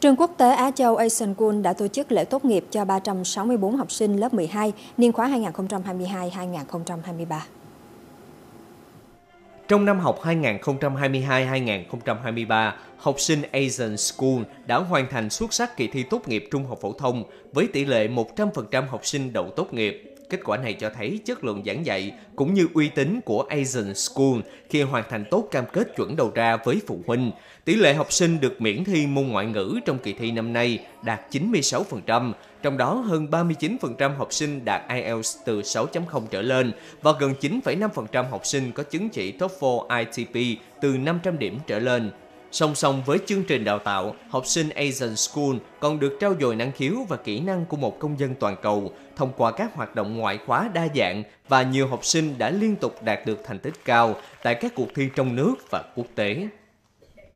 Trường quốc tế Á Châu Asian School đã tổ chức lễ tốt nghiệp cho 364 học sinh lớp 12 niên khóa 2022-2023. Trong năm học 2022-2023, học sinh Asian School đã hoàn thành xuất sắc kỳ thi tốt nghiệp trung học phổ thông với tỷ lệ 100% học sinh đậu tốt nghiệp. Kết quả này cho thấy chất lượng giảng dạy cũng như uy tín của Asian School khi hoàn thành tốt cam kết chuẩn đầu ra với phụ huynh. Tỷ lệ học sinh được miễn thi môn ngoại ngữ trong kỳ thi năm nay đạt 96%, trong đó hơn 39% học sinh đạt IELTS từ 6.0 trở lên và gần 9,5% học sinh có chứng chỉ TOEFL ITP từ 500 điểm trở lên. Song song với chương trình đào tạo, học sinh Asian School còn được trao dồi năng khiếu và kỹ năng của một công dân toàn cầu thông qua các hoạt động ngoại khóa đa dạng và nhiều học sinh đã liên tục đạt được thành tích cao tại các cuộc thi trong nước và quốc tế.